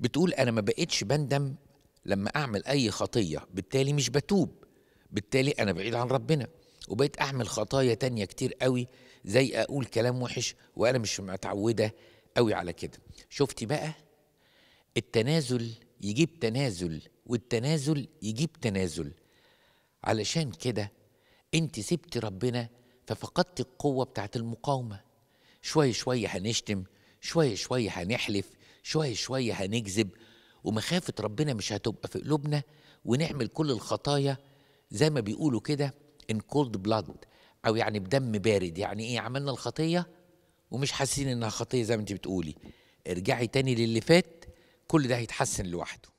بتقول انا ما بقتش بندم لما اعمل اي خطيه بالتالي مش بتوب بالتالي انا بعيد عن ربنا وبقيت اعمل خطايا تانية كتير قوي زي اقول كلام وحش وانا مش متعوده قوي على كده شفتي بقى التنازل يجيب تنازل والتنازل يجيب تنازل علشان كده انت سبت ربنا ففقدت القوه بتاعت المقاومه شويه شويه هنشتم شويه شويه هنحلف شوية شوية هنكذب ومخافة ربنا مش هتبقى في قلوبنا ونعمل كل الخطايا زي ما بيقولوا كده in cold blood أو يعني بدم بارد يعني إيه عملنا الخطية ومش حاسين إنها خطية زي ما أنت بتقولي ارجعي تاني للي فات كل ده هيتحسن لوحده